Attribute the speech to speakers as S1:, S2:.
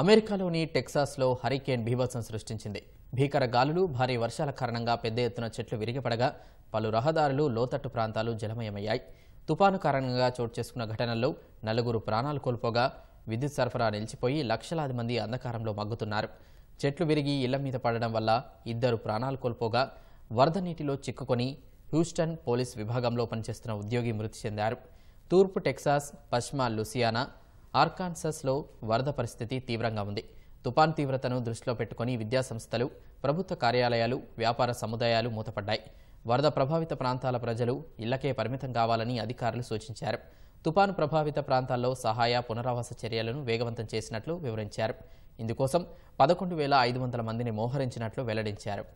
S1: అమెరికాలోని టెక్సాస్లో హరికేన్ భీభత్సం సృష్టించింది భీకర గాలులు భారీ వర్షాల కారణంగా పెద్ద ఎత్తున చెట్లు విరిగిపడగా పలు రహదారులు లోతట్టు ప్రాంతాలు జలమయమయ్యాయి తుపాను కారణంగా చోటు చేసుకున్న ఘటనల్లో నలుగురు ప్రాణాలు కోల్పోగా విద్యుత్ సరఫరా నిలిచిపోయి లక్షలాది మంది అంధకారంలో మగ్గుతున్నారు చెట్లు విరిగి ఇళ్ల మీద పడడం వల్ల ఇద్దరు ప్రాణాలు కోల్పోగా వరద నీటిలో చిక్కుకొని హ్యూస్టన్ పోలీస్ విభాగంలో పనిచేస్తున్న ఉద్యోగి మృతి చెందారు తూర్పు టెక్సాస్ పశ్చిమ లూసియానా ఆర్కాన్సస్లో వరద పరిస్థితి తీవ్రంగా ఉంది తుపాన్ తీవ్రతను దృష్టిలో పెట్టుకుని విద్యాసంస్థలు ప్రభుత్వ కార్యాలయాలు వ్యాపార సముదాయాలు మూతపడ్డాయి వరద ప్రభావిత ప్రాంతాల ప్రజలు ఇళ్లకే పరిమితం కావాలని అధికారులు సూచించారు తుపాను ప్రభావిత ప్రాంతాల్లో సహాయ పునరావాస చర్యలను వేగవంతం చేసినట్లు వివరించారు ఇందుకోసం పదకొండు వేల ఐదు వందల మందిని మోహరించినట్లు వెల్లడించారు